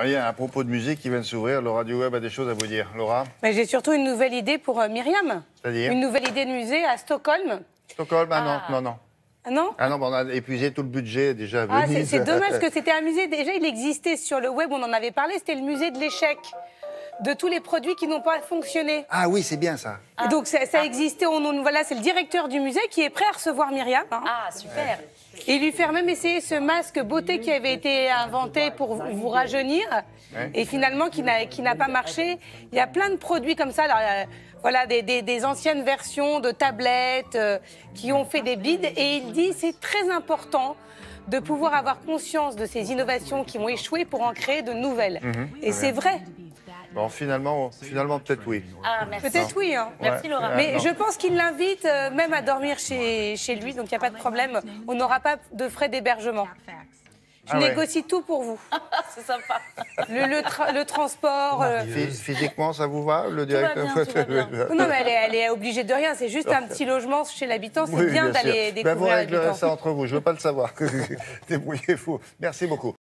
a à propos de musée qui vient de s'ouvrir. Laura Web a des choses à vous dire. Laura J'ai surtout une nouvelle idée pour euh, Myriam. C'est-à-dire Une nouvelle idée de musée à Stockholm. Stockholm, ah, non, ah. non, non. Ah non Ah non, on a épuisé tout le budget déjà. Ah, c'est dommage que c'était un musée. Déjà, il existait sur le web, on en avait parlé, c'était le musée de l'échec de tous les produits qui n'ont pas fonctionné. Ah oui, c'est bien ça. Donc ça, ça ah. existait Voilà, c'est le directeur du musée qui est prêt à recevoir Myriam. Hein. Ah super. Et lui faire même essayer ce masque beauté qui avait été inventé pour vous rajeunir et finalement qui n'a pas marché. Il y a plein de produits comme ça. Euh, voilà, des, anciennes versions de tablettes euh, qui ont fait des bides. Et il dit c'est très important de pouvoir avoir conscience de ces innovations qui ont échoué pour en créer de nouvelles. Mhm. et c'est vrai. Bon, finalement, finalement peut-être oui. Ah, merci. Peut-être oui. Hein. Merci Laura. Mais je pense qu'il l'invite euh, même à dormir chez, lui, donc il n'y a pas de problème. On n'aura pas de frais d'hébergement. Je ah négocie tout pour vous. C'est sympa. Le, transport. Euh. Physiquement, ça vous va, le directeur Non, mais elle est, obligée de rien. C'est juste un petit logement chez l'habitant. C'est bien, d'aller découvrir ben, vous ça entre vous, je ne veux pas le savoir. Débrouillez-vous. Merci beaucoup.